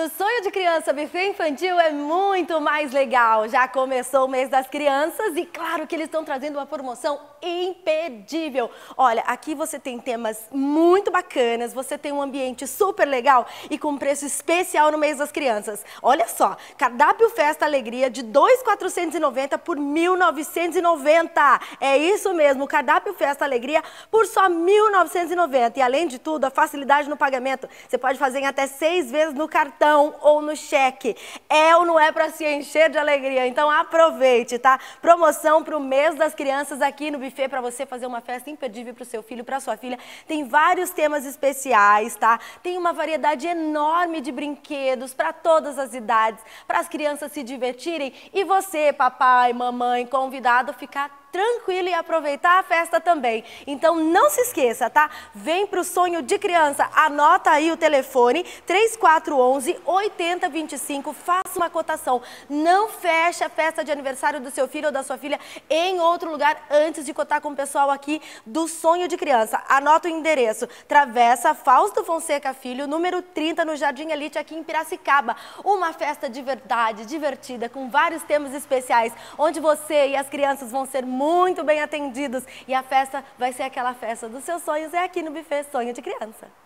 No sonho de criança, buffet infantil é muito mais legal. Já começou o mês das crianças e claro que eles estão trazendo uma promoção imperdível. Olha, aqui você tem temas muito bacanas, você tem um ambiente super legal e com preço especial no mês das crianças. Olha só, cardápio festa alegria de 2,490 por 1,990. É isso mesmo, cardápio festa alegria por só 1,990. E além de tudo, a facilidade no pagamento. Você pode fazer em até seis vezes no cartão cartão ou no cheque. É ou não é para se encher de alegria? Então aproveite, tá? Promoção para o mês das crianças aqui no buffet para você fazer uma festa imperdível para o seu filho, para sua filha. Tem vários temas especiais, tá? Tem uma variedade enorme de brinquedos para todas as idades, para as crianças se divertirem e você, papai, mamãe, convidado, ficar tranquilo e aproveitar a festa também. Então não se esqueça, tá? Vem pro sonho de criança, anota aí o telefone 3411 8025, faça uma cotação. Não feche a festa de aniversário do seu filho ou da sua filha em outro lugar antes de cotar com o pessoal aqui do Sonho de Criança. Anota o endereço. Travessa Fausto Fonseca Filho, número 30, no Jardim Elite, aqui em Piracicaba. Uma festa de verdade, divertida, com vários temas especiais, onde você e as crianças vão ser muito bem atendidos. E a festa vai ser aquela festa dos seus sonhos, é aqui no Buffet Sonho de Criança.